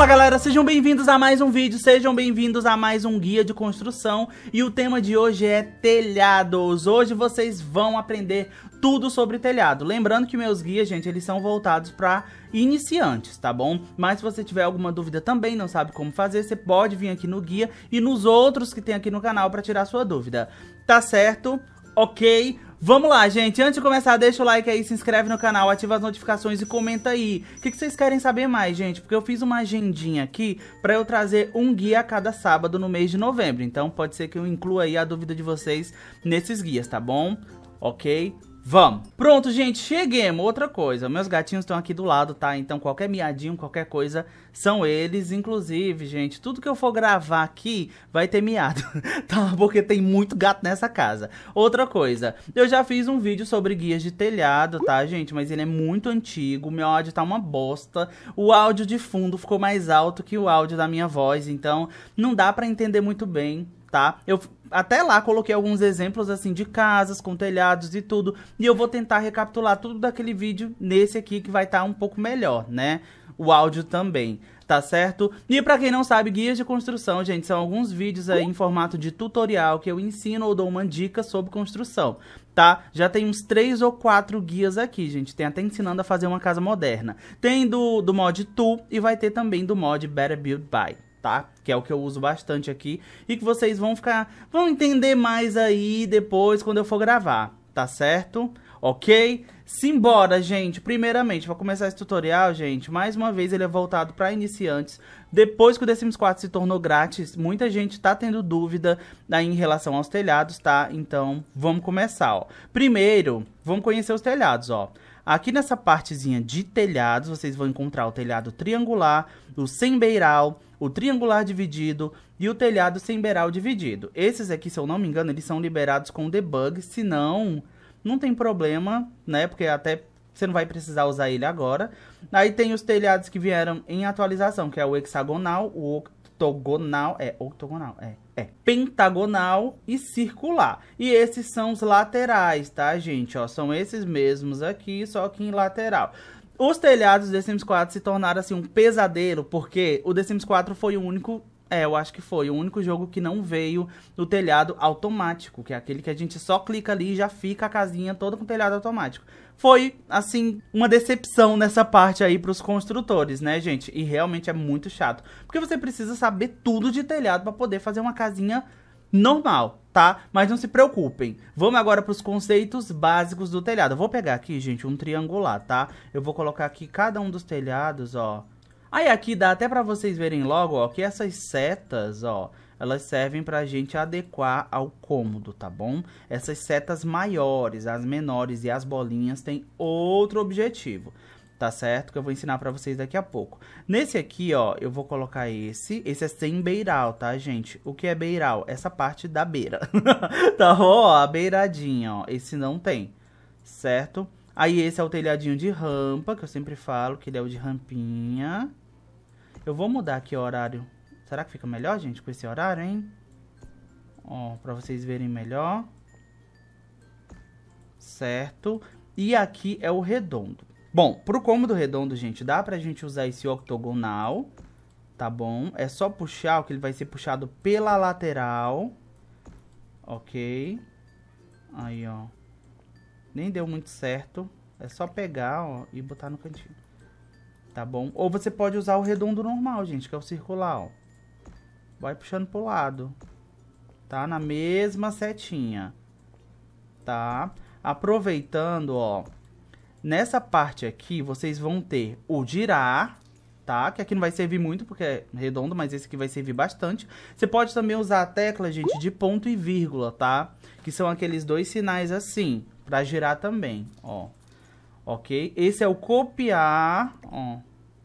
Fala galera, sejam bem-vindos a mais um vídeo, sejam bem-vindos a mais um guia de construção e o tema de hoje é telhados. Hoje vocês vão aprender tudo sobre telhado. Lembrando que meus guias, gente, eles são voltados para iniciantes, tá bom? Mas se você tiver alguma dúvida também, não sabe como fazer, você pode vir aqui no guia e nos outros que tem aqui no canal para tirar sua dúvida. Tá certo? Ok? Vamos lá, gente. Antes de começar, deixa o like aí, se inscreve no canal, ativa as notificações e comenta aí. O que, que vocês querem saber mais, gente? Porque eu fiz uma agendinha aqui para eu trazer um guia a cada sábado no mês de novembro. Então pode ser que eu inclua aí a dúvida de vocês nesses guias, tá bom? Ok? Vamos. Pronto, gente, cheguemos. Outra coisa, meus gatinhos estão aqui do lado, tá? Então qualquer miadinho, qualquer coisa, são eles. Inclusive, gente, tudo que eu for gravar aqui vai ter miado, tá? Porque tem muito gato nessa casa. Outra coisa, eu já fiz um vídeo sobre guias de telhado, tá, gente? Mas ele é muito antigo, meu áudio tá uma bosta. O áudio de fundo ficou mais alto que o áudio da minha voz, então não dá pra entender muito bem, tá? Eu até lá coloquei alguns exemplos assim de casas com telhados e tudo, e eu vou tentar recapitular tudo daquele vídeo nesse aqui que vai estar tá um pouco melhor, né? O áudio também tá certo? E para quem não sabe, guias de construção, gente, são alguns vídeos aí em formato de tutorial que eu ensino ou dou uma dica sobre construção, tá? Já tem uns três ou quatro guias aqui, gente, tem até ensinando a fazer uma casa moderna. Tem do, do mod Tool e vai ter também do mod Better Build By, tá? Que é o que eu uso bastante aqui e que vocês vão ficar, vão entender mais aí depois quando eu for gravar, tá certo? Ok? Simbora, gente. Primeiramente, para começar esse tutorial, gente, mais uma vez ele é voltado para iniciantes. Depois que o The Sims 4 se tornou grátis, muita gente tá tendo dúvida aí em relação aos telhados, tá? Então, vamos começar, ó. Primeiro, vamos conhecer os telhados, ó. Aqui nessa partezinha de telhados, vocês vão encontrar o telhado triangular, o sem beiral, o triangular dividido e o telhado sem beiral dividido. Esses aqui, se eu não me engano, eles são liberados com debug, se não, não tem problema, né? Porque até você não vai precisar usar ele agora. Aí tem os telhados que vieram em atualização, que é o hexagonal, o octogonal, é octogonal, é, é pentagonal e circular. E esses são os laterais, tá, gente? Ó, são esses mesmos aqui, só que em lateral. Os telhados do The Sims 4 se tornaram assim um pesadelo, porque o The Sims 4 foi o único é, eu acho que foi. O único jogo que não veio no telhado automático, que é aquele que a gente só clica ali e já fica a casinha toda com telhado automático. Foi, assim, uma decepção nessa parte aí pros construtores, né, gente? E realmente é muito chato. Porque você precisa saber tudo de telhado para poder fazer uma casinha normal tá? Mas não se preocupem. Vamos agora para os conceitos básicos do telhado. Eu vou pegar aqui, gente, um triangular, tá? Eu vou colocar aqui cada um dos telhados, ó. Aí aqui dá até para vocês verem logo, ó, que essas setas, ó, elas servem para a gente adequar ao cômodo, tá bom? Essas setas maiores, as menores e as bolinhas têm outro objetivo tá certo? Que eu vou ensinar para vocês daqui a pouco. Nesse aqui, ó, eu vou colocar esse. Esse é sem beiral, tá, gente? O que é beiral? Essa parte da beira, tá bom? Ó, a beiradinha, ó. Esse não tem, certo? Aí esse é o telhadinho de rampa, que eu sempre falo que ele é o de rampinha. Eu vou mudar aqui o horário. Será que fica melhor, gente, com esse horário, hein? Ó, pra vocês verem melhor. Certo? E aqui é o redondo. Bom, pro cômodo redondo, gente, dá pra gente usar esse octogonal, tá bom? É só puxar, que ele vai ser puxado pela lateral, ok? Aí, ó. Nem deu muito certo. É só pegar, ó, e botar no cantinho, tá bom? Ou você pode usar o redondo normal, gente, que é o circular, ó. Vai puxando pro lado, tá? Na mesma setinha, tá? Aproveitando, ó Nessa parte aqui, vocês vão ter o girar, tá? Que aqui não vai servir muito, porque é redondo, mas esse aqui vai servir bastante. Você pode também usar a tecla, gente, de ponto e vírgula, tá? Que são aqueles dois sinais assim, pra girar também, ó. Ok? Esse é o copiar, ó.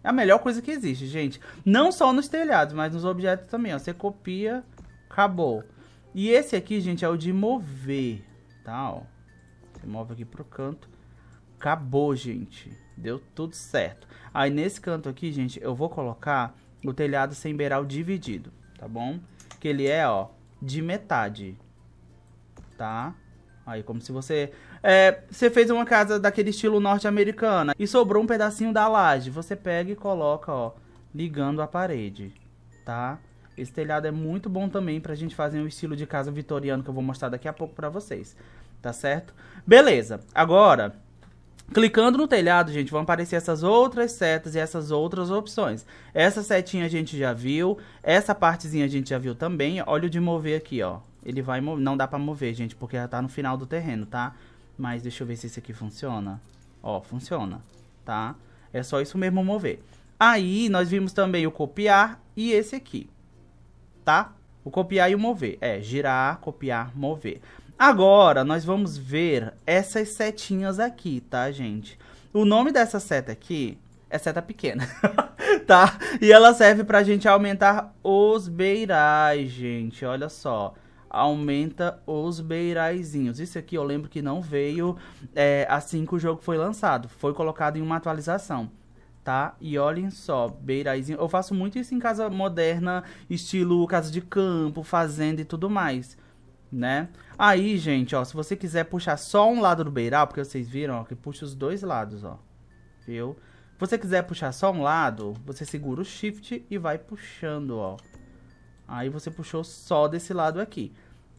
É a melhor coisa que existe, gente. Não só nos telhados, mas nos objetos também, ó. Você copia, acabou. E esse aqui, gente, é o de mover, tá? Ó. Você move aqui pro canto. Acabou, gente. Deu tudo certo. Aí nesse canto aqui, gente, eu vou colocar o telhado sem beiral dividido, tá bom? Que ele é, ó, de metade, tá? Aí como se você... É, você fez uma casa daquele estilo norte-americana e sobrou um pedacinho da laje. Você pega e coloca, ó, ligando a parede, tá? Esse telhado é muito bom também pra gente fazer um estilo de casa vitoriano que eu vou mostrar daqui a pouco pra vocês, tá certo? Beleza, agora Clicando no telhado, gente, vão aparecer essas outras setas e essas outras opções. Essa setinha a gente já viu, essa partezinha a gente já viu também. Olha o de mover aqui, ó. Ele vai mover, não dá pra mover, gente, porque já tá no final do terreno, tá? Mas deixa eu ver se isso aqui funciona. Ó, funciona, tá? É só isso mesmo mover. Aí, nós vimos também o copiar e esse aqui, tá? O copiar e o mover. É, girar, copiar, mover. Agora, nós vamos ver essas setinhas aqui, tá, gente? O nome dessa seta aqui é seta pequena, tá? E ela serve pra gente aumentar os beirais, gente, olha só aumenta os beiraizinhos. Isso aqui eu lembro que não veio é, assim que o jogo foi lançado. Foi colocado em uma atualização, tá? E olhem só, beiraizinho. Eu faço muito isso em casa moderna, estilo casa de campo, fazenda e tudo mais né? Aí, gente, ó, se você quiser puxar só um lado do beiral, porque vocês viram, ó, que puxa os dois lados, ó. Viu? Se você quiser puxar só um lado, você segura o shift e vai puxando, ó. Aí você puxou só desse lado aqui,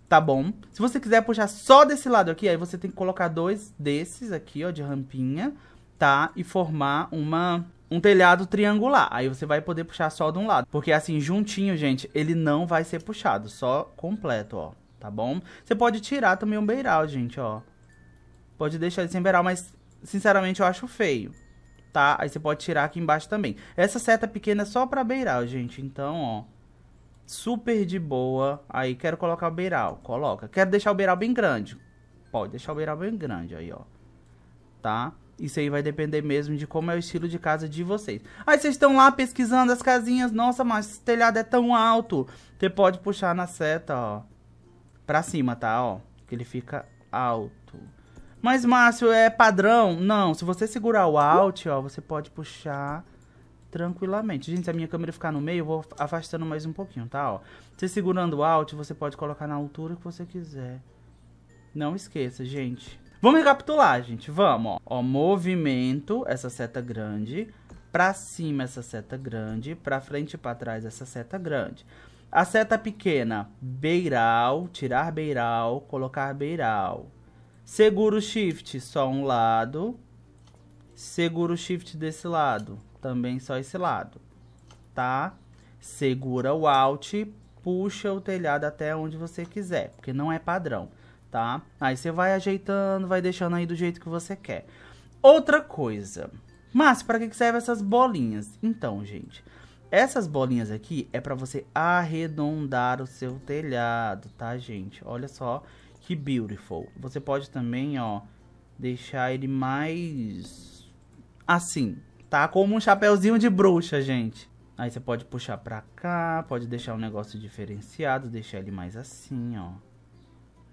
tá bom? Se você quiser puxar só desse lado aqui, aí você tem que colocar dois desses aqui, ó, de rampinha, tá? E formar uma um telhado triangular. Aí você vai poder puxar só de um lado. Porque assim, juntinho, gente, ele não vai ser puxado. Só completo, ó tá bom? Você pode tirar também um beiral, gente, ó. Pode deixar ele sem beiral, mas sinceramente eu acho feio, tá? Aí você pode tirar aqui embaixo também. Essa seta pequena é só pra beiral, gente, então, ó. Super de boa. Aí, quero colocar o beiral, coloca. Quero deixar o beiral bem grande. Pode deixar o beiral bem grande aí, ó. Tá? Isso aí vai depender mesmo de como é o estilo de casa de vocês. Aí vocês estão lá pesquisando as casinhas. Nossa, mas esse telhado é tão alto. Você pode puxar na seta, ó pra cima, tá? Ó, que ele fica alto. Mas, Márcio, é padrão? Não, se você segurar o Alt, ó, você pode puxar tranquilamente. Gente, se a minha câmera ficar no meio, eu vou afastando mais um pouquinho, tá? Ó, você segurando o Alt, você pode colocar na altura que você quiser. Não esqueça, gente. Vamos recapitular, gente. Vamos, ó. ó movimento, essa seta grande. Pra cima, essa seta grande. Pra frente e pra trás, essa seta grande. A seta pequena, beiral, tirar beiral, colocar beiral. Seguro shift, só um lado. Seguro shift desse lado, também só esse lado, tá? Segura o alt, puxa o telhado até onde você quiser, porque não é padrão, tá? Aí você vai ajeitando, vai deixando aí do jeito que você quer. Outra coisa. Mas para que serve essas bolinhas? Então, gente, essas bolinhas aqui é para você arredondar o seu telhado, tá, gente? Olha só que beautiful. Você pode também, ó, deixar ele mais assim, tá? Como um chapéuzinho de bruxa, gente. Aí você pode puxar pra cá, pode deixar um negócio diferenciado, deixar ele mais assim, ó.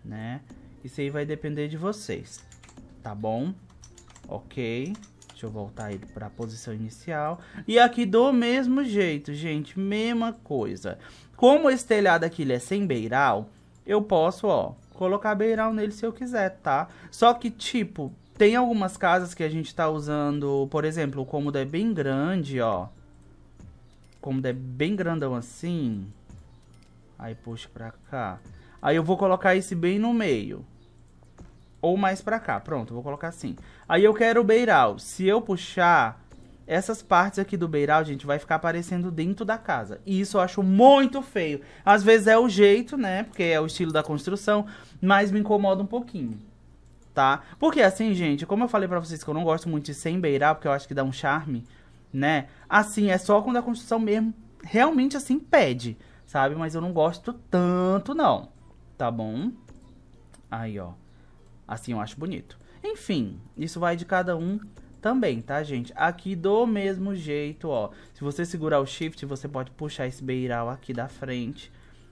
Né? Isso aí vai depender de vocês, tá bom? Ok. Deixa eu voltar ele para a posição inicial. E aqui do mesmo jeito, gente, mesma coisa. Como esse telhado aqui ele é sem beiral, eu posso, ó, colocar beiral nele se eu quiser, tá? Só que, tipo, tem algumas casas que a gente tá usando, por exemplo, o cômodo é bem grande, ó. O cômodo é bem grandão assim. Aí puxa pra cá. Aí eu vou colocar esse bem no meio ou mais pra cá. Pronto, vou colocar assim. Aí eu quero o beiral. Se eu puxar, essas partes aqui do beiral, gente, vai ficar aparecendo dentro da casa. E isso eu acho muito feio. Às vezes é o jeito, né, porque é o estilo da construção, mas me incomoda um pouquinho. Tá? Porque assim, gente, como eu falei pra vocês que eu não gosto muito de sem beiral, porque eu acho que dá um charme, né? Assim, é só quando a construção mesmo realmente assim pede, sabe? Mas eu não gosto tanto não, tá bom? Aí, ó. Assim eu acho bonito. Enfim, isso vai de cada um também, tá, gente? Aqui do mesmo jeito, ó. Se você segurar o shift, você pode puxar esse beiral aqui da frente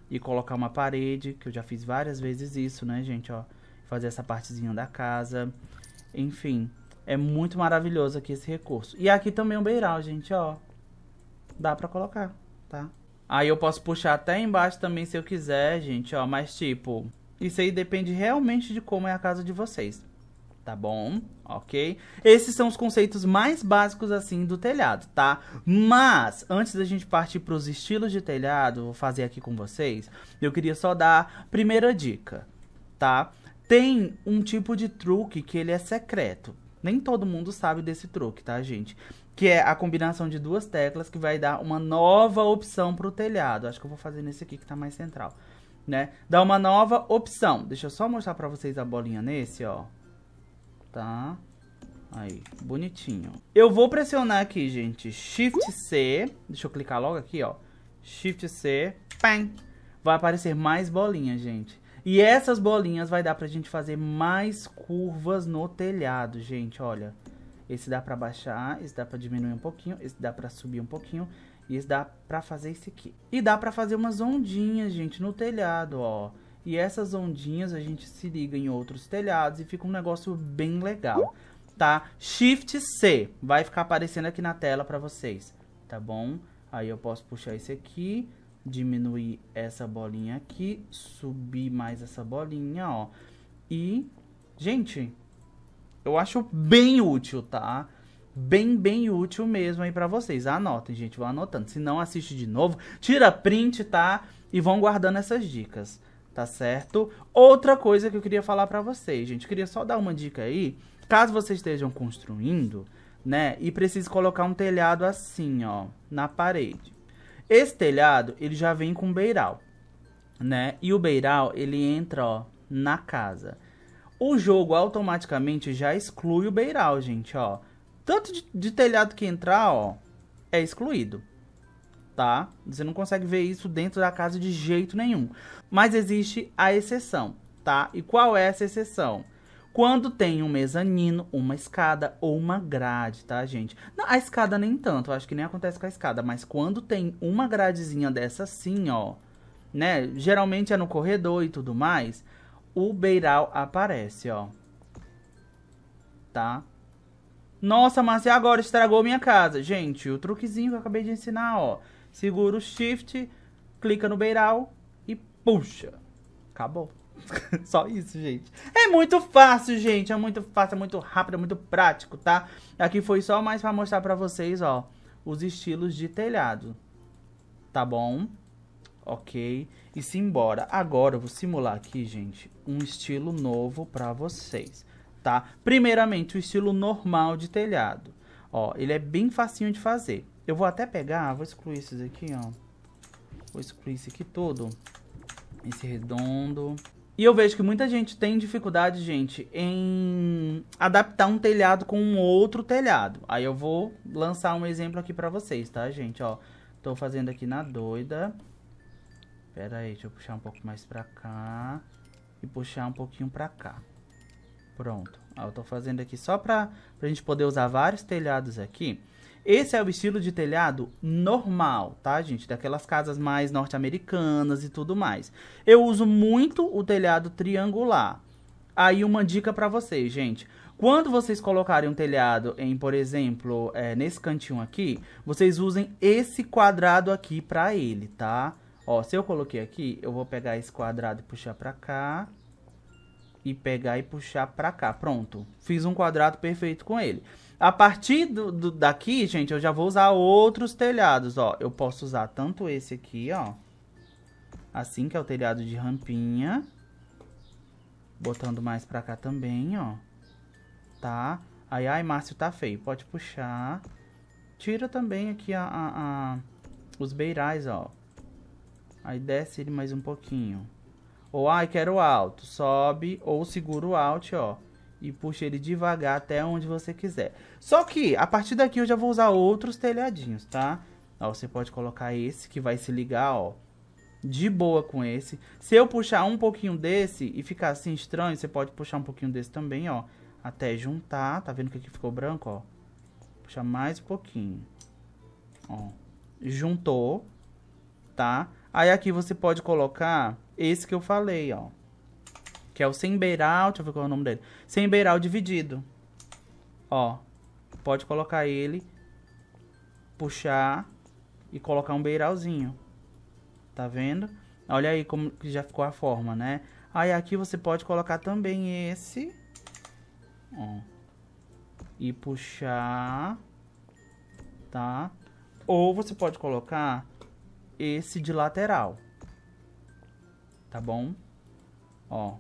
e colocar uma parede, que eu já fiz várias vezes isso, né, gente, ó. Fazer essa partezinha da casa. Enfim, é muito maravilhoso aqui esse recurso. E aqui também um beiral, gente, ó. Dá pra colocar, tá? Aí eu posso puxar até embaixo também se eu quiser, gente, ó. Mas, tipo, isso aí depende realmente de como é a casa de vocês. Tá bom? Ok? Esses são os conceitos mais básicos, assim, do telhado, tá? Mas, antes da gente partir para os estilos de telhado, vou fazer aqui com vocês, eu queria só dar a primeira dica, tá? Tem um tipo de truque que ele é secreto. Nem todo mundo sabe desse truque, tá, gente? Que é a combinação de duas teclas que vai dar uma nova opção para o telhado. Acho que eu vou fazer nesse aqui que está mais central né? Dá uma nova opção. Deixa eu só mostrar pra vocês a bolinha nesse, ó. Tá? Aí, bonitinho. Eu vou pressionar aqui, gente, Shift C. Deixa eu clicar logo aqui, ó. Shift C, pam! Vai aparecer mais bolinhas, gente. E essas bolinhas vai dar pra gente fazer mais curvas no telhado, gente, olha. Esse dá pra baixar, esse dá pra diminuir um pouquinho, esse dá pra subir um pouquinho. Isso dá pra fazer isso aqui. E dá pra fazer umas ondinhas, gente, no telhado, ó. E essas ondinhas a gente se liga em outros telhados e fica um negócio bem legal, tá? Shift C vai ficar aparecendo aqui na tela pra vocês, tá bom? Aí eu posso puxar esse aqui, diminuir essa bolinha aqui, subir mais essa bolinha, ó. E, gente, eu acho bem útil, tá? Tá? bem, bem útil mesmo aí para vocês. Anotem, gente, vão anotando. Se não, assiste de novo, tira print, tá? E vão guardando essas dicas, tá certo? Outra coisa que eu queria falar para vocês, gente, queria só dar uma dica aí. Caso vocês estejam construindo, né, e precise colocar um telhado assim, ó, na parede. Esse telhado, ele já vem com beiral, né? E o beiral, ele entra, ó, na casa. O jogo automaticamente já exclui o beiral, gente, ó tanto de, de telhado que entrar, ó, é excluído. Tá? Você não consegue ver isso dentro da casa de jeito nenhum. Mas existe a exceção, tá? E qual é essa exceção? Quando tem um mezanino, uma escada ou uma grade, tá, gente? Não, a escada nem tanto, acho que nem acontece com a escada, mas quando tem uma gradezinha dessa assim, ó, né? Geralmente é no corredor e tudo mais, o beiral aparece, ó. Tá? Nossa, mas e agora? Estragou minha casa. Gente, o truquezinho que eu acabei de ensinar, ó. Segura o shift, clica no beiral e puxa. Acabou. Só isso, gente. É muito fácil, gente. É muito fácil, é muito rápido, é muito prático, tá? Aqui foi só mais pra mostrar pra vocês, ó, os estilos de telhado. Tá bom? Ok. E simbora. Agora eu vou simular aqui, gente, um estilo novo pra vocês tá? Primeiramente, o estilo normal de telhado. Ó, ele é bem facinho de fazer. Eu vou até pegar, vou excluir esses aqui, ó. Vou excluir esse aqui todo. Esse redondo. E eu vejo que muita gente tem dificuldade, gente, em adaptar um telhado com um outro telhado. Aí eu vou lançar um exemplo aqui pra vocês, tá, gente? Ó, tô fazendo aqui na doida. Pera aí, deixa eu puxar um pouco mais pra cá. E puxar um pouquinho pra cá. Pronto. Ah, eu tô fazendo aqui só para a gente poder usar vários telhados aqui. Esse é o estilo de telhado normal, tá, gente? Daquelas casas mais norte-americanas e tudo mais. Eu uso muito o telhado triangular. Aí uma dica para vocês, gente. Quando vocês colocarem um telhado em, por exemplo, é, nesse cantinho aqui, vocês usem esse quadrado aqui para ele, tá? Ó, se eu coloquei aqui, eu vou pegar esse quadrado e puxar para cá e pegar e puxar para cá. Pronto, fiz um quadrado perfeito com ele. A partir do, do, daqui, gente, eu já vou usar outros telhados, ó. Eu posso usar tanto esse aqui, ó. Assim, que é o telhado de rampinha. Botando mais pra cá também, ó. Tá? Aí, ai, Márcio, tá feio. Pode puxar. Tira também aqui a, a, a os beirais, ó. Aí desce ele mais um pouquinho. Ou, ai, ah, quero alto. Sobe ou segura o alt, ó. E puxa ele devagar até onde você quiser. Só que, a partir daqui, eu já vou usar outros telhadinhos, tá? Ó, você pode colocar esse, que vai se ligar, ó. De boa com esse. Se eu puxar um pouquinho desse e ficar assim estranho, você pode puxar um pouquinho desse também, ó. Até juntar. Tá vendo que aqui ficou branco, ó? Puxar mais um pouquinho. Ó. Juntou. Tá? Aí aqui você pode colocar esse que eu falei, ó. Que é o beiral, deixa eu ver qual é o nome dele. beiral dividido. Ó, pode colocar ele, puxar e colocar um beiralzinho. Tá vendo? Olha aí como já ficou a forma, né? Aí aqui você pode colocar também esse. Ó. E puxar. Tá? Ou você pode colocar esse de lateral tá bom? Ó.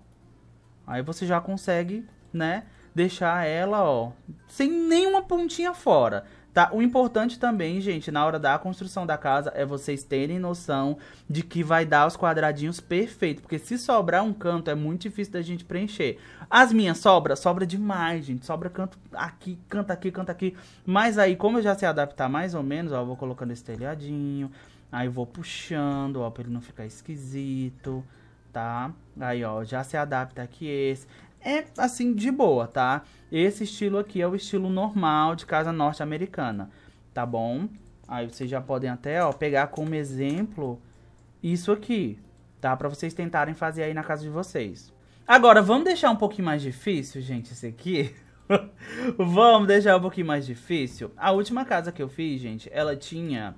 Aí você já consegue, né, deixar ela, ó, sem nenhuma pontinha fora. Tá? O importante também, gente, na hora da construção da casa é vocês terem noção de que vai dar os quadradinhos perfeitos, porque se sobrar um canto é muito difícil da gente preencher. As minhas sobra, sobra demais, gente, sobra canto aqui, canto aqui, canto aqui. Mas aí, como eu já sei adaptar mais ou menos, ó, eu vou colocando esse telhadinho, aí eu vou puxando, ó, para ele não ficar esquisito tá? Aí, ó, já se adapta aqui esse. É, assim, de boa, tá? Esse estilo aqui é o estilo normal de casa norte-americana, tá bom? Aí vocês já podem até, ó, pegar como exemplo isso aqui, tá? Pra vocês tentarem fazer aí na casa de vocês. Agora, vamos deixar um pouquinho mais difícil, gente, esse aqui? vamos deixar um pouquinho mais difícil? A última casa que eu fiz, gente, ela tinha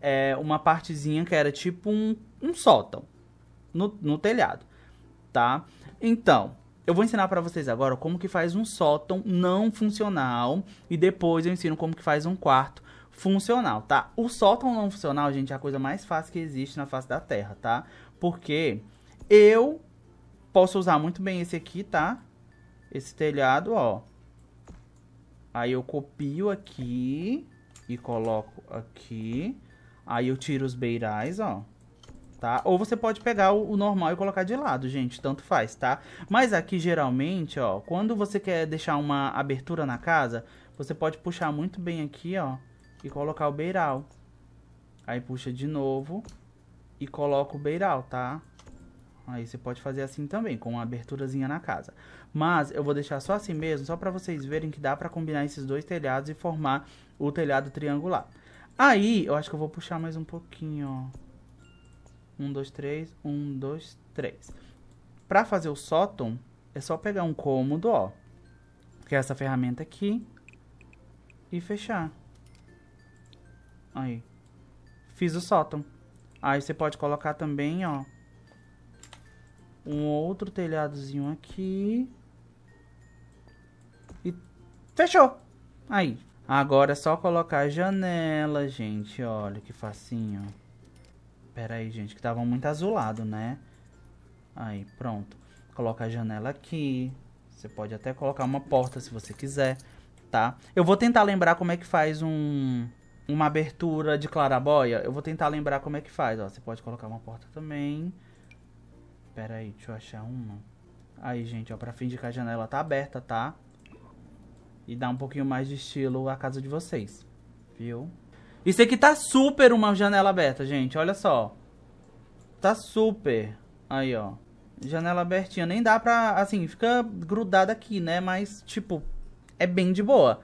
é, uma partezinha que era tipo um, um sótão, no, no telhado, tá? Então, eu vou ensinar para vocês agora como que faz um sótão não funcional e depois eu ensino como que faz um quarto funcional, tá? O sótão não funcional, gente, é a coisa mais fácil que existe na face da Terra, tá? Porque eu posso usar muito bem esse aqui, tá? Esse telhado, ó. Aí eu copio aqui e coloco aqui. Aí eu tiro os beirais, ó tá? Ou você pode pegar o, o, normal e colocar de lado, gente, tanto faz, tá? Mas aqui geralmente, ó, quando você quer deixar uma abertura na casa, você pode puxar muito bem aqui, ó, e colocar o beiral. Aí puxa de novo e coloca o beiral, tá? Aí você pode fazer assim também, com uma aberturazinha na casa. Mas eu vou deixar só assim mesmo, só para vocês verem que dá para combinar esses dois telhados e formar o telhado triangular. Aí, eu acho que eu vou puxar mais um pouquinho, ó. Um, dois, três. Um, dois, três. Para fazer o sótão, é só pegar um cômodo, ó. Que é essa ferramenta aqui. E fechar. Aí. Fiz o sótão. Aí você pode colocar também, ó. Um outro telhadozinho aqui. E fechou. Aí. Agora é só colocar a janela, gente. Olha que facinho, ó. Pera aí, gente, que tava muito azulado, né? Aí, pronto. Coloca a janela aqui. Você pode até colocar uma porta se você quiser, tá? Eu vou tentar lembrar como é que faz um uma abertura de clarabóia. Eu vou tentar lembrar como é que faz, ó. Você pode colocar uma porta também. Pera aí, deixa eu achar uma. Aí, gente, ó, pra fingir que a janela tá aberta, tá? E dá um pouquinho mais de estilo a casa de vocês, viu? Isso aqui tá super uma janela aberta, gente. Olha só. Tá super. Aí, ó. Janela abertinha. Nem dá pra, assim, fica grudada aqui, né? Mas, tipo, é bem de boa,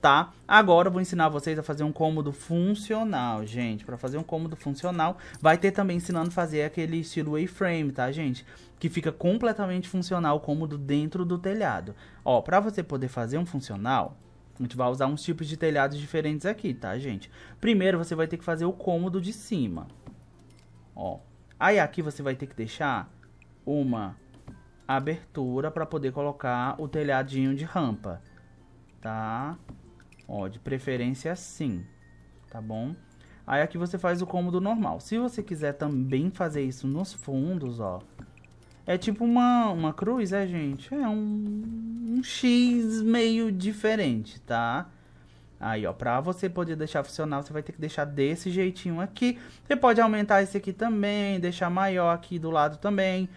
tá? Agora eu vou ensinar vocês a fazer um cômodo funcional, gente. Pra fazer um cômodo funcional, vai ter também ensinando a fazer aquele estilo A-frame, tá, gente? Que fica completamente funcional o cômodo dentro do telhado. Ó, pra você poder fazer um funcional, a gente vai usar uns tipos de telhados diferentes aqui, tá, gente? Primeiro, você vai ter que fazer o cômodo de cima. Ó. Aí, aqui você vai ter que deixar uma abertura para poder colocar o telhadinho de rampa, tá? Ó, de preferência assim, tá bom? Aí, aqui você faz o cômodo normal. Se você quiser também fazer isso nos fundos, ó é tipo uma, uma cruz, é, gente? É um, um X meio diferente, tá? Aí, ó, pra você poder deixar funcional, você vai ter que deixar desse jeitinho aqui. Você pode aumentar esse aqui também, deixar maior aqui do lado também.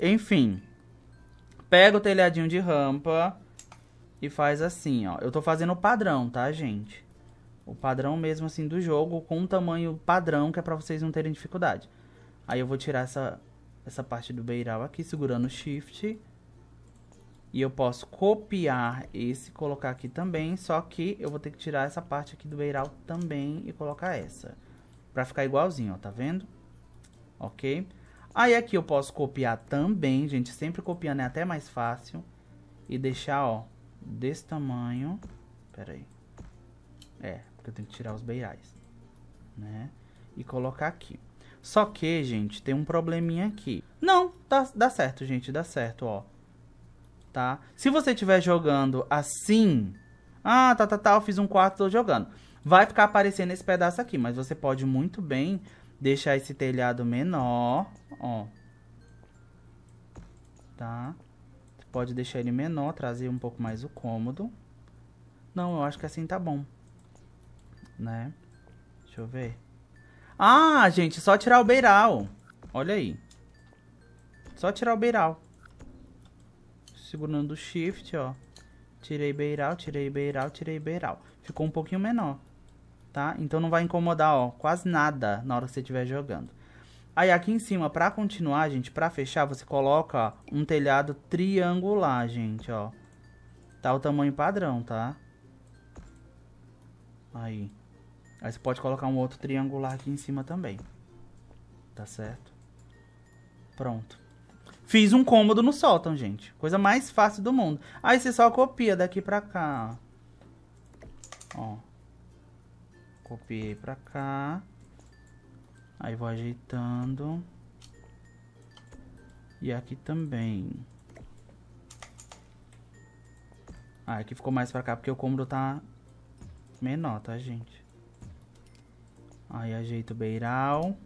Enfim, pega o telhadinho de rampa e faz assim, ó. Eu tô fazendo o padrão, tá, gente? O padrão mesmo, assim, do jogo, com o tamanho padrão, que é pra vocês não terem dificuldade. Aí eu vou tirar essa essa parte do beiral aqui, segurando o Shift. E eu posso copiar esse colocar aqui também, só que eu vou ter que tirar essa parte aqui do beiral também e colocar essa. Pra ficar igualzinho, ó, tá vendo? Ok? Aí aqui eu posso copiar também, gente, sempre copiando é até mais fácil. E deixar, ó, desse tamanho. Pera aí. É, porque eu tenho que tirar os beirais, né? E colocar aqui. Só que, gente, tem um probleminha aqui. Não, tá, dá certo, gente, dá certo, ó. Tá? Se você estiver jogando assim... Ah, tá, tá, tá, eu fiz um quarto, tô jogando. Vai ficar aparecendo esse pedaço aqui, mas você pode muito bem deixar esse telhado menor, ó. Tá? Você pode deixar ele menor, trazer um pouco mais o cômodo. Não, eu acho que assim tá bom. Né? Deixa eu ver. Ah, gente, só tirar o beiral. Olha aí. Só tirar o beiral. Segurando o shift, ó. Tirei beiral, tirei beiral, tirei beiral. Ficou um pouquinho menor, tá? Então não vai incomodar, ó, quase nada na hora que você estiver jogando. Aí aqui em cima, pra continuar, gente, pra fechar, você coloca um telhado triangular, gente, ó. Tá o tamanho padrão, tá? Aí. Aí você pode colocar um outro triangular aqui em cima também. Tá certo? Pronto. Fiz um cômodo no sótão, gente. Coisa mais fácil do mundo. Aí você só copia daqui pra cá. Ó. Copiei pra cá. Aí vou ajeitando. E aqui também. Ah, aqui ficou mais pra cá porque o cômodo tá menor, tá, gente? Aí ajeita o beiral.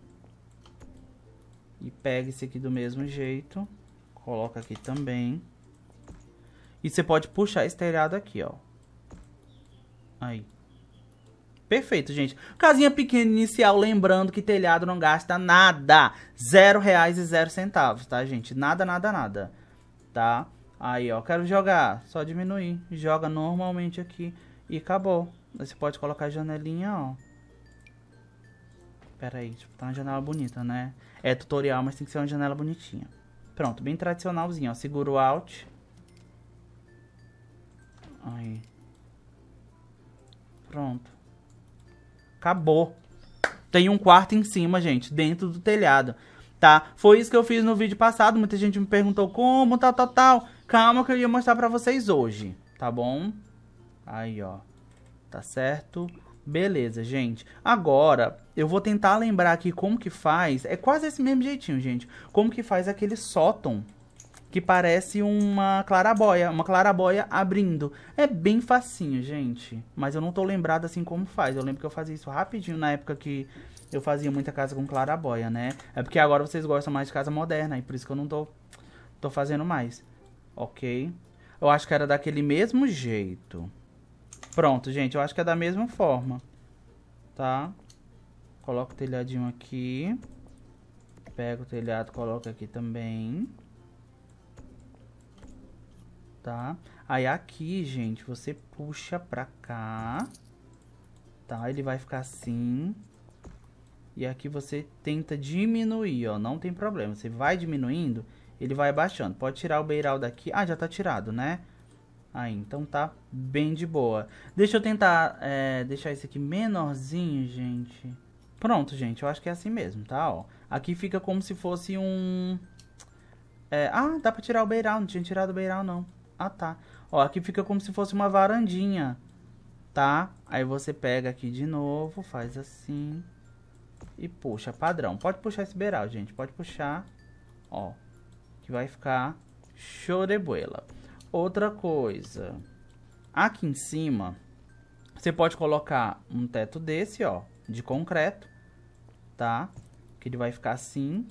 E pega esse aqui do mesmo jeito. Coloca aqui também. E você pode puxar esse telhado aqui, ó. Aí. Perfeito, gente. Casinha pequena inicial, lembrando que telhado não gasta nada. Zero reais e zero centavos, tá, gente? Nada, nada, nada. Tá? Aí, ó, quero jogar. Só diminuir. Joga normalmente aqui e acabou. Você pode colocar a janelinha, ó. Pera aí, tipo, tá uma janela bonita, né? É tutorial, mas tem que ser uma janela bonitinha. Pronto, bem tradicionalzinho, ó. Seguro o Alt. Aí. Pronto. Acabou. Tem um quarto em cima, gente, dentro do telhado, tá? Foi isso que eu fiz no vídeo passado. Muita gente me perguntou como, tal, tal, tal. Calma que eu ia mostrar pra vocês hoje, tá bom? Aí, ó. Tá certo? Beleza, gente. Agora, eu vou tentar lembrar aqui como que faz. É quase esse mesmo jeitinho, gente. Como que faz aquele sótão que parece uma clarabóia, uma clarabóia abrindo. É bem facinho, gente. Mas eu não tô lembrado assim como faz. Eu lembro que eu fazia isso rapidinho na época que eu fazia muita casa com clarabóia, né? É porque agora vocês gostam mais de casa moderna e por isso que eu não tô, tô fazendo mais. Ok. Eu acho que era daquele mesmo jeito. Pronto, gente. Eu acho que é da mesma forma. Tá? Coloco o telhadinho aqui. Pego o telhado, coloco aqui também. Tá? Aí aqui, gente, você puxa pra cá. Tá? Ele vai ficar assim. E aqui você tenta diminuir, ó. Não tem problema. Você vai diminuindo, ele vai abaixando Pode tirar o beiral daqui. Ah, já tá tirado, né? Aí, então tá bem de boa. Deixa eu tentar é, deixar esse aqui menorzinho, gente. Pronto, gente, eu acho que é assim mesmo, tá? Ó, aqui fica como se fosse um... É... ah, dá pra tirar o beiral, não tinha tirado o beiral, não. Ah, tá. Ó, aqui fica como se fosse uma varandinha, tá? Aí você pega aqui de novo, faz assim e puxa, padrão. Pode puxar esse beiral, gente, pode puxar, ó, que vai ficar chorebuela. Outra coisa, aqui em cima, você pode colocar um teto desse, ó, de concreto, tá? Que ele vai ficar assim.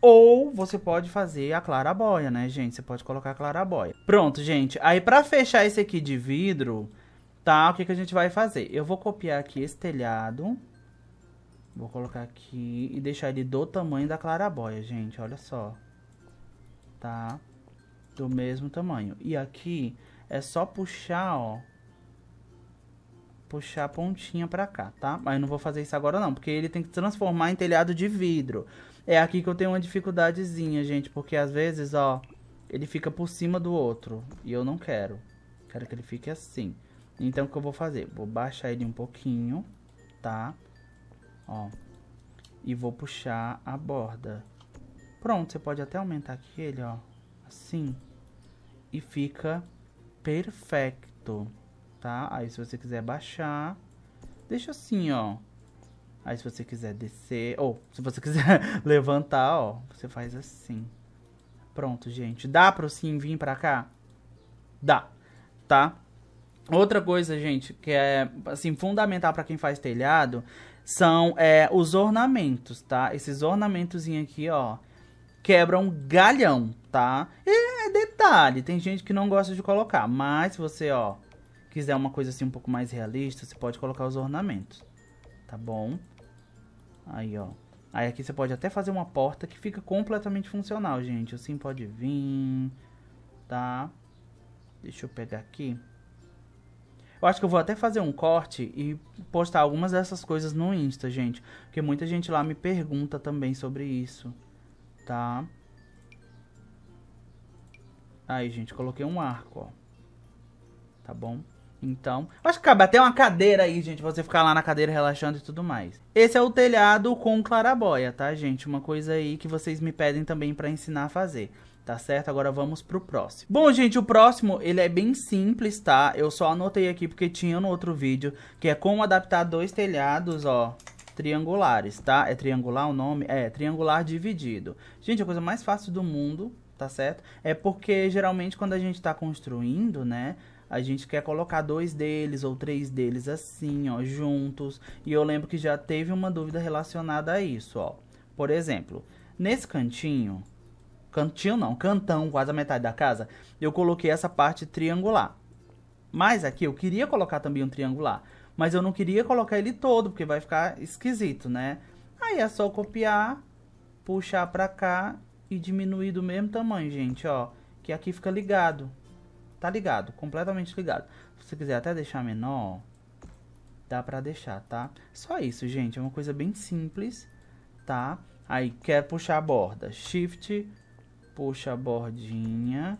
Ou você pode fazer a clarabóia, né, gente? Você pode colocar a clarabóia. Pronto, gente. Aí, pra fechar esse aqui de vidro, tá? O que, que a gente vai fazer? Eu vou copiar aqui esse telhado. Vou colocar aqui e deixar ele do tamanho da clarabóia, gente. Olha só. Tá? Do mesmo tamanho. E aqui é só puxar, ó puxar a pontinha pra cá, tá? Mas eu não vou fazer isso agora não, porque ele tem que transformar em telhado de vidro. É aqui que eu tenho uma dificuldadezinha, gente, porque às vezes, ó, ele fica por cima do outro. E eu não quero. Quero que ele fique assim. Então, o que eu vou fazer? Vou baixar ele um pouquinho, tá? Ó. E vou puxar a borda. Pronto, você pode até aumentar aqui ele, ó. Assim. E fica perfeito tá? Aí se você quiser baixar, deixa assim, ó. Aí se você quiser descer, ou se você quiser levantar, ó, você faz assim. Pronto, gente. Dá pro sim vir pra cá? Dá, tá? Outra coisa, gente, que é, assim, fundamental para quem faz telhado, são é, os ornamentos, tá? Esses ornamentozinhos aqui, ó, quebram um galhão, tá? E é detalhe, tem gente que não gosta de colocar, mas se você, ó, quiser uma coisa assim um pouco mais realista, você pode colocar os ornamentos. Tá bom? Aí, ó. Aí aqui você pode até fazer uma porta que fica completamente funcional, gente. Assim pode vir, tá? Deixa eu pegar aqui. Eu acho que eu vou até fazer um corte e postar algumas dessas coisas no Insta, gente. Porque muita gente lá me pergunta também sobre isso, tá? Aí, gente, coloquei um arco, ó. Tá bom? Então, acho que cabe até uma cadeira aí, gente, você ficar lá na cadeira relaxando e tudo mais. Esse é o telhado com claraboia, tá, gente? Uma coisa aí que vocês me pedem também para ensinar a fazer. Tá certo? Agora vamos pro próximo. Bom, gente, o próximo, ele é bem simples, tá? Eu só anotei aqui porque tinha no outro vídeo, que é como adaptar dois telhados, ó, triangulares, tá? É triangular o nome? É, triangular dividido. Gente, a coisa mais fácil do mundo, tá certo? É porque geralmente quando a gente tá construindo, né, a gente quer colocar dois deles ou três deles assim, ó, juntos. E eu lembro que já teve uma dúvida relacionada a isso, ó. Por exemplo, nesse cantinho, cantinho não, cantão, quase a metade da casa, eu coloquei essa parte triangular. Mas aqui eu queria colocar também um triangular, mas eu não queria colocar ele todo, porque vai ficar esquisito, né? Aí é só copiar, puxar pra cá e diminuir do mesmo tamanho, gente, ó. Que aqui fica ligado, Tá ligado, completamente ligado. Se você quiser até deixar menor, dá pra deixar, tá? Só isso, gente. É uma coisa bem simples, tá? Aí, quer puxar a borda. Shift, puxa a bordinha.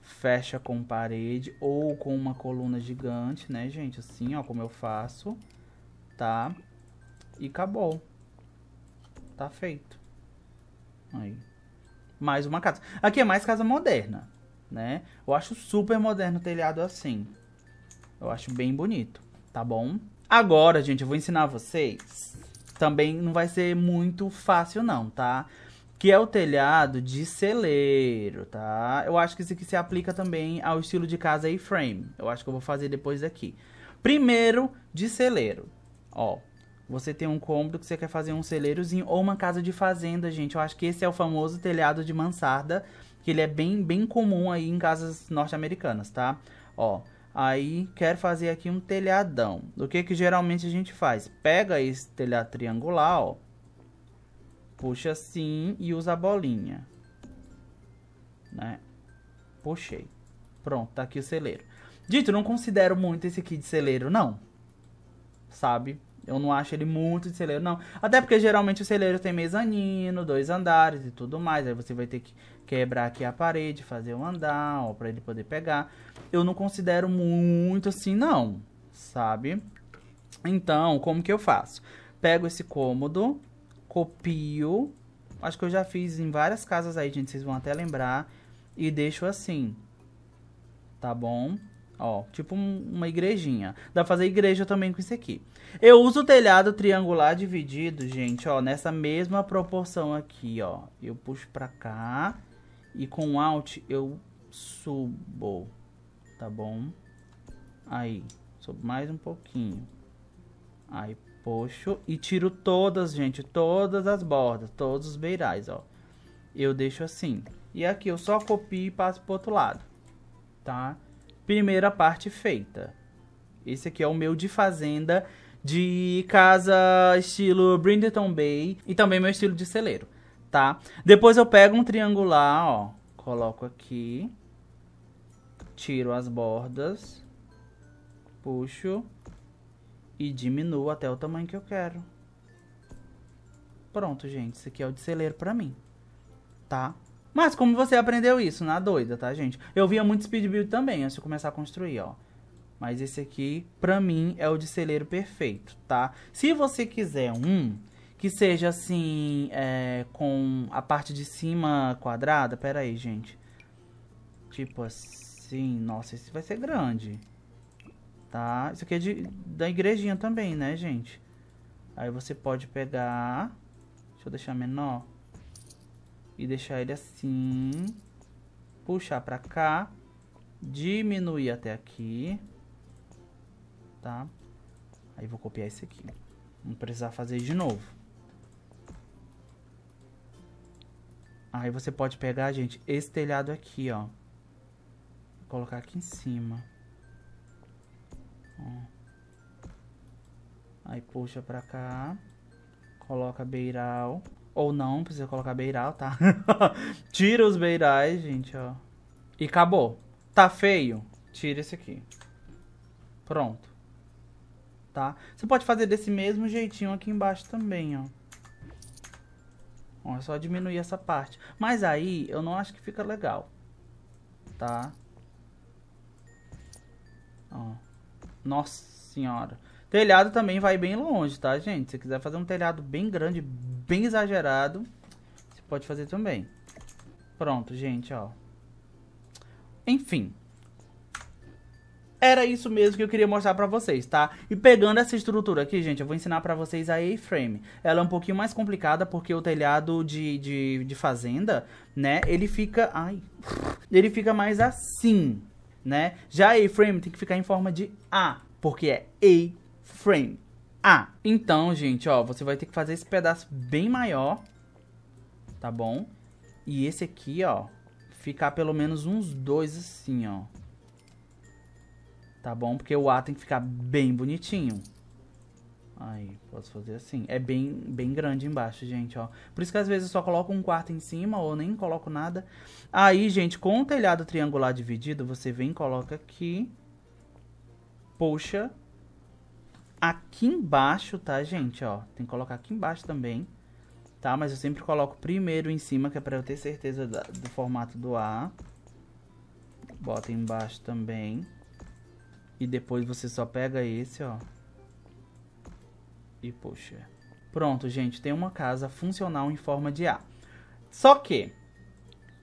Fecha com parede ou com uma coluna gigante, né, gente? Assim, ó, como eu faço, tá? E acabou. Tá feito. Aí. Mais uma casa. Aqui é mais casa moderna, né? Eu acho super moderno o telhado assim. Eu acho bem bonito, tá bom? Agora, gente, eu vou ensinar vocês. Também não vai ser muito fácil não, tá? Que é o telhado de celeiro, tá? Eu acho que isso aqui se aplica também ao estilo de casa e frame Eu acho que eu vou fazer depois daqui. Primeiro, de celeiro. Ó, você tem um cômodo que você quer fazer um celeirozinho ou uma casa de fazenda, gente. Eu acho que esse é o famoso telhado de mansarda que ele é bem, bem comum aí em casas norte-americanas, tá? Ó, aí quer fazer aqui um telhadão. O que que geralmente a gente faz? Pega esse telhado triangular, ó, puxa assim e usa a bolinha, né? Puxei. Pronto, tá aqui o celeiro. Dito, não considero muito esse aqui de celeiro, não. Sabe? Eu não acho ele muito de celeiro, não. Até porque geralmente o celeiro tem mezanino, dois andares e tudo mais. Aí você vai ter que quebrar aqui a parede, fazer um andar, ó, pra ele poder pegar. Eu não considero muito assim, não, sabe? Então, como que eu faço? Pego esse cômodo, copio. Acho que eu já fiz em várias casas aí, gente, vocês vão até lembrar. E deixo assim, tá bom? Ó, tipo uma igrejinha. Dá pra fazer igreja também com isso aqui. Eu uso o telhado triangular dividido, gente, ó, nessa mesma proporção aqui, ó. Eu puxo pra cá e com Alt eu subo, tá bom? Aí, subo mais um pouquinho. Aí puxo e tiro todas, gente, todas as bordas, todos os beirais, ó. Eu deixo assim. E aqui eu só copio e passo pro outro lado, tá? Primeira parte feita. Esse aqui é o meu de fazenda, de casa estilo Brindleton Bay e também meu estilo de celeiro, tá? Depois eu pego um triangular, ó, coloco aqui, tiro as bordas, puxo e diminuo até o tamanho que eu quero. Pronto, gente, esse aqui é o de celeiro pra mim, tá? Mas como você aprendeu isso? Na doida, tá, gente? Eu via muito speed build também, antes de começar a construir, ó. Mas esse aqui, pra mim, é o de celeiro perfeito, tá? Se você quiser um que seja assim, é, com a parte de cima quadrada... Pera aí, gente. Tipo assim... Nossa, esse vai ser grande. Tá? Isso aqui é de, da igrejinha também, né, gente? Aí você pode pegar... Deixa eu deixar menor e deixar ele assim. Puxar pra cá. Diminuir até aqui. Tá? Aí vou copiar esse aqui. Não precisar fazer de novo. Aí você pode pegar, gente, esse telhado aqui, ó. Colocar aqui em cima. Ó. Aí puxa pra cá. Coloca beiral. Ou não, precisa colocar beiral, tá? Tira os beirais, gente, ó. E acabou. Tá feio? Tira esse aqui. Pronto. Tá? Você pode fazer desse mesmo jeitinho aqui embaixo também, ó. Ó, é só diminuir essa parte. Mas aí, eu não acho que fica legal. Tá? Ó. Nossa senhora. Telhado também vai bem longe, tá, gente? Se quiser fazer um telhado bem grande, bem exagerado, você pode fazer também. Pronto, gente, ó. Enfim. Era isso mesmo que eu queria mostrar pra vocês, tá? E pegando essa estrutura aqui, gente, eu vou ensinar pra vocês a A-frame. Ela é um pouquinho mais complicada porque o telhado de, de, de fazenda, né, ele fica... Ai... Ele fica mais assim, né? Já a A-frame tem que ficar em forma de A, porque é A frame. Ah, então, gente, ó, você vai ter que fazer esse pedaço bem maior, tá bom? E esse aqui, ó, ficar pelo menos uns dois assim, ó. Tá bom? Porque o A tem que ficar bem bonitinho. Aí, posso fazer assim. É bem, bem grande embaixo, gente, ó. Por isso que às vezes eu só coloco um quarto em cima ou nem coloco nada. Aí, gente, com o telhado triangular dividido, você vem coloca aqui. Puxa aqui embaixo, tá, gente? Ó, tem que colocar aqui embaixo também, tá? Mas eu sempre coloco primeiro em cima, que é pra eu ter certeza da, do formato do A. Bota embaixo também. E depois você só pega esse, ó. E puxa. Pronto, gente, tem uma casa funcional em forma de A. Só que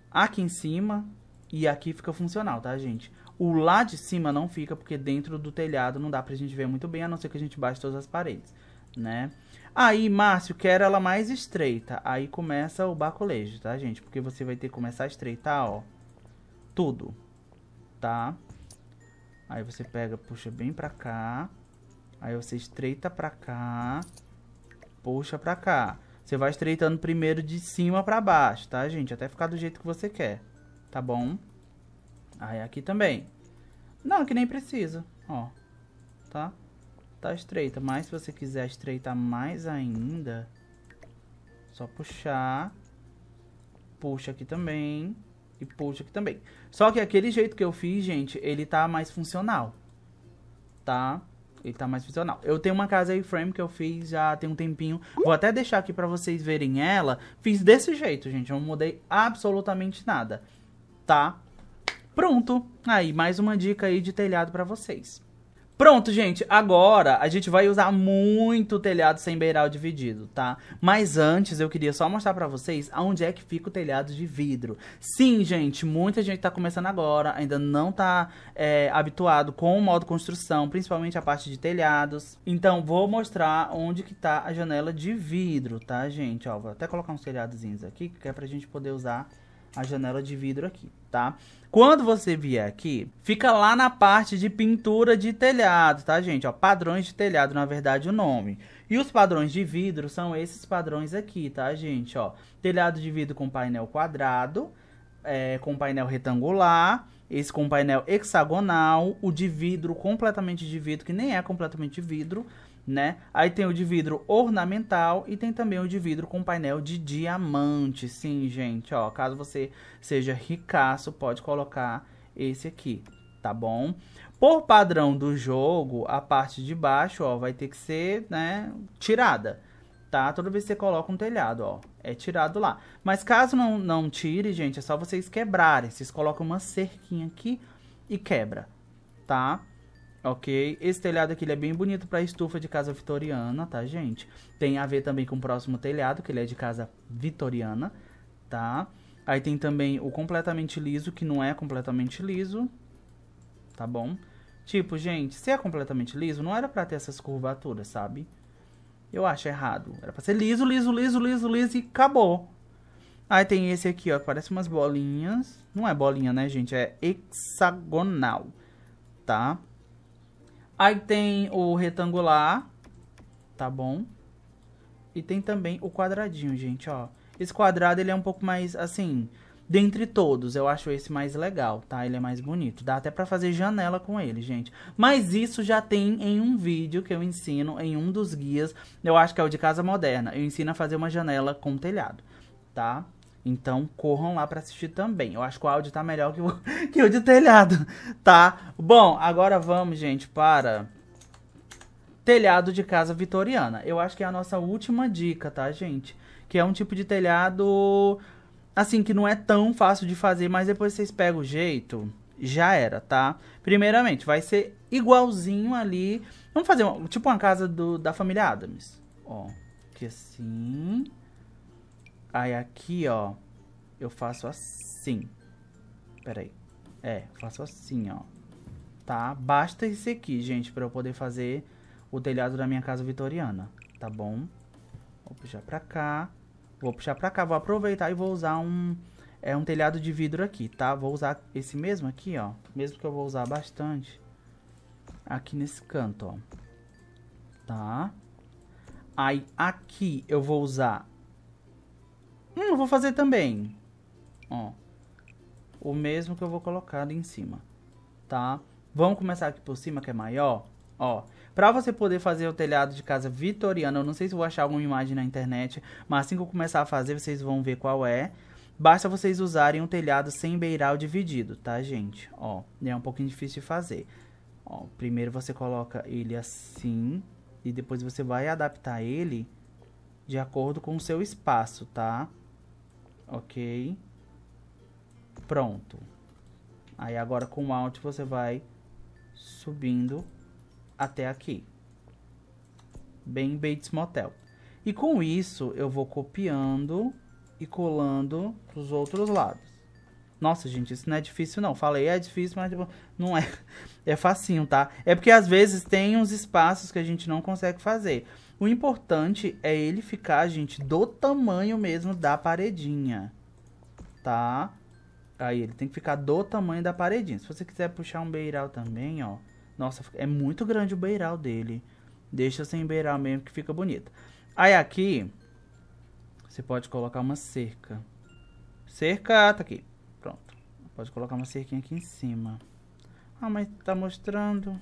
aqui em cima e aqui fica funcional, tá, gente? O lá de cima não fica, porque dentro do telhado não dá pra gente ver muito bem, a não ser que a gente baixe todas as paredes, né? Aí, Márcio, quer ela mais estreita. Aí começa o bacolejo, tá, gente? Porque você vai ter que começar a estreitar, ó, tudo, tá? Aí você pega, puxa bem pra cá. Aí você estreita pra cá. Puxa pra cá. Você vai estreitando primeiro de cima pra baixo, tá, gente? Até ficar do jeito que você quer, tá bom? Aí aqui também. Não, que nem precisa, ó. Tá? Tá estreita, mas se você quiser estreitar mais ainda, só puxar. Puxa aqui também. E puxa aqui também. Só que aquele jeito que eu fiz, gente, ele tá mais funcional. Tá? Ele tá mais funcional. Eu tenho uma casa frame que eu fiz já tem um tempinho. Vou até deixar aqui pra vocês verem ela. Fiz desse jeito, gente. Eu não mudei absolutamente nada. Tá? Pronto. Aí, mais uma dica aí de telhado para vocês. Pronto, gente. Agora a gente vai usar muito telhado sem beiral dividido, tá? Mas antes eu queria só mostrar pra vocês aonde é que fica o telhado de vidro. Sim, gente, muita gente tá começando agora, ainda não tá é, habituado com o modo construção, principalmente a parte de telhados. Então vou mostrar onde que tá a janela de vidro, tá, gente? Ó, vou até colocar uns telhadozinhos aqui, que é pra gente poder usar a janela de vidro aqui, tá? Quando você vier aqui, fica lá na parte de pintura de telhado, tá, gente? Ó, padrões de telhado, na verdade, o nome. E os padrões de vidro são esses padrões aqui, tá, gente? Ó, telhado de vidro com painel quadrado, é, com painel retangular, esse com painel hexagonal, o de vidro completamente de vidro, que nem é completamente de vidro, né? Aí tem o de vidro ornamental e tem também o de vidro com painel de diamante. Sim, gente, ó, caso você seja ricaço, pode colocar esse aqui, tá bom? Por padrão do jogo, a parte de baixo, ó, vai ter que ser, né, tirada, tá? Toda vez que você coloca um telhado, ó, é tirado lá. Mas caso não, não tire, gente, é só vocês quebrarem. Vocês colocam uma cerquinha aqui e quebra, Tá? Ok, esse telhado aqui ele é bem bonito para estufa de casa vitoriana, tá, gente? Tem a ver também com o próximo telhado, que ele é de casa vitoriana, tá? Aí tem também o completamente liso, que não é completamente liso, tá bom? Tipo, gente, se é completamente liso, não era pra ter essas curvaturas, sabe? Eu acho errado. Era pra ser liso, liso, liso, liso, liso e acabou. Aí tem esse aqui, ó, que parece umas bolinhas. Não é bolinha, né, gente? É hexagonal, tá? Tá? Aí tem o retangular, tá bom? E tem também o quadradinho, gente, ó. Esse quadrado, ele é um pouco mais, assim, dentre todos, eu acho esse mais legal, tá? Ele é mais bonito. Dá até pra fazer janela com ele, gente. Mas isso já tem em um vídeo que eu ensino, em um dos guias. Eu acho que é o de casa moderna. Eu ensino a fazer uma janela com telhado, tá? Então corram lá para assistir também. Eu acho que o áudio tá melhor que o, que o de telhado, tá? Bom, agora vamos, gente, para telhado de casa vitoriana. Eu acho que é a nossa última dica, tá, gente? Que é um tipo de telhado assim que não é tão fácil de fazer, mas depois vocês pegam o jeito, já era, tá? Primeiramente, vai ser igualzinho ali. Vamos fazer uma, tipo uma casa do, da família Adams. Ó, que assim. Aí aqui, ó, eu faço assim. Pera aí. É, faço assim, ó. Tá? Basta isso aqui, gente, pra eu poder fazer o telhado da minha casa vitoriana. Tá bom? Vou puxar pra cá. Vou puxar pra cá, vou aproveitar e vou usar um... É um telhado de vidro aqui, tá? Vou usar esse mesmo aqui, ó. Mesmo que eu vou usar bastante. Aqui nesse canto, ó. Tá? Aí, aqui eu vou usar Hum, vou fazer também. Ó. O mesmo que eu vou colocar ali em cima. Tá? Vamos começar aqui por cima, que é maior. Ó. Pra você poder fazer o telhado de casa vitoriana, eu não sei se vou achar alguma imagem na internet, mas assim que eu começar a fazer, vocês vão ver qual é. Basta vocês usarem um telhado sem beiral dividido, tá, gente? Ó, é um pouquinho difícil de fazer. Ó, primeiro você coloca ele assim, e depois você vai adaptar ele de acordo com o seu espaço, tá? Tá? Ok. Pronto. Aí agora com o Alt você vai subindo até aqui. Bem Bates Motel. E com isso eu vou copiando e colando os outros lados. Nossa, gente, isso não é difícil não. Falei, é difícil, mas tipo, não é. É facinho, tá? É porque às vezes tem uns espaços que a gente não consegue fazer. O importante é ele ficar, gente, do tamanho mesmo da paredinha, tá? Aí ele tem que ficar do tamanho da paredinha. Se você quiser puxar um beiral também, ó. Nossa, é muito grande o beiral dele. Deixa sem beiral mesmo que fica bonito. Aí aqui, você pode colocar uma cerca. Cerca, tá aqui. Pronto. Pode colocar uma cerquinha aqui em cima. Ah, mas tá mostrando.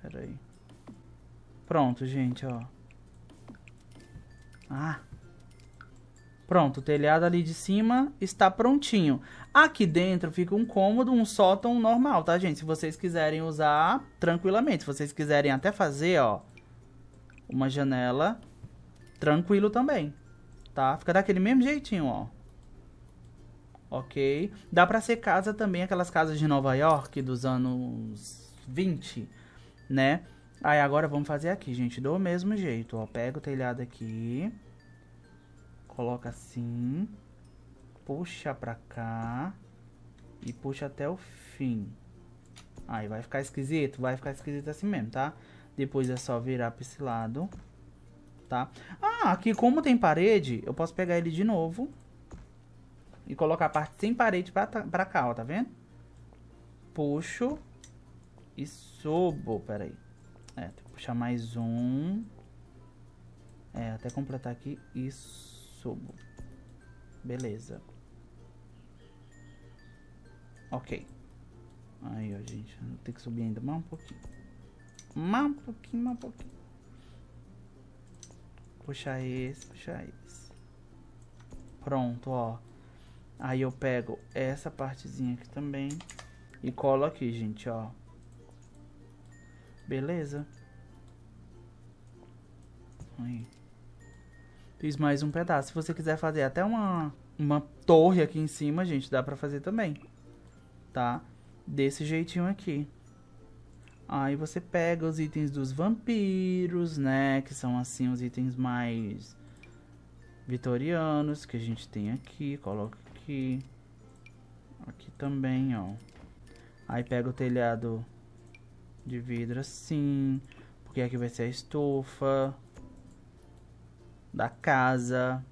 Pera aí. Pronto, gente, ó. Ah. Pronto, o telhado ali de cima está prontinho. Aqui dentro fica um cômodo, um sótão normal, tá, gente? Se vocês quiserem usar tranquilamente, se vocês quiserem até fazer, ó, uma janela, tranquilo também, tá? Fica daquele mesmo jeitinho, ó. Ok? Dá pra ser casa também, aquelas casas de Nova York dos anos 20, né? Aí agora vamos fazer aqui, gente, do mesmo jeito, ó. Pega o telhado aqui, coloca assim, puxa pra cá e puxa até o fim. Aí vai ficar esquisito, vai ficar esquisito assim mesmo, tá? Depois é só virar pra esse lado, tá? Ah, aqui como tem parede, eu posso pegar ele de novo e colocar a parte sem parede pra, pra cá, ó, tá vendo? Puxo e subo, peraí. É, tem que puxar mais um. É, até completar aqui e subo. Beleza. Ok. Aí, ó, gente. tem que subir ainda mais um pouquinho. Mais um pouquinho, mais um pouquinho. Puxar esse, puxar esse. Pronto, ó. Aí eu pego essa partezinha aqui também. E colo aqui, gente, ó. Beleza. Aí. Fiz mais um pedaço. Se você quiser fazer até uma, uma torre aqui em cima, gente, dá pra fazer também. Tá? Desse jeitinho aqui. Aí você pega os itens dos vampiros, né? Que são assim os itens mais vitorianos que a gente tem aqui. Coloca aqui. Aqui também, ó. Aí pega o telhado de vidro assim, porque aqui vai ser a estufa da casa.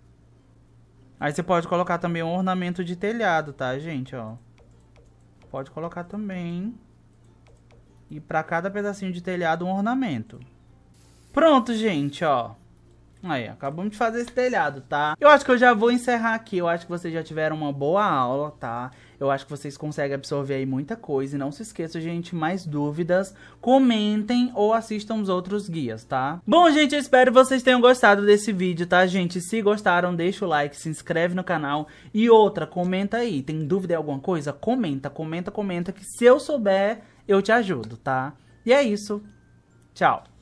Aí você pode colocar também um ornamento de telhado, tá, gente, ó. Pode colocar também. E pra cada pedacinho de telhado, um ornamento. Pronto, gente, ó. Aí, acabamos de fazer esse telhado, tá? Eu acho que eu já vou encerrar aqui. Eu acho que vocês já tiveram uma boa aula, tá? Eu acho que vocês conseguem absorver aí muita coisa. E não se esqueçam, gente, mais dúvidas, comentem ou assistam os outros guias, tá? Bom, gente, eu espero que vocês tenham gostado desse vídeo, tá, gente? Se gostaram, deixa o like, se inscreve no canal. E outra, comenta aí. Tem dúvida em alguma coisa? Comenta, comenta, comenta, que se eu souber, eu te ajudo, tá? E é isso. Tchau.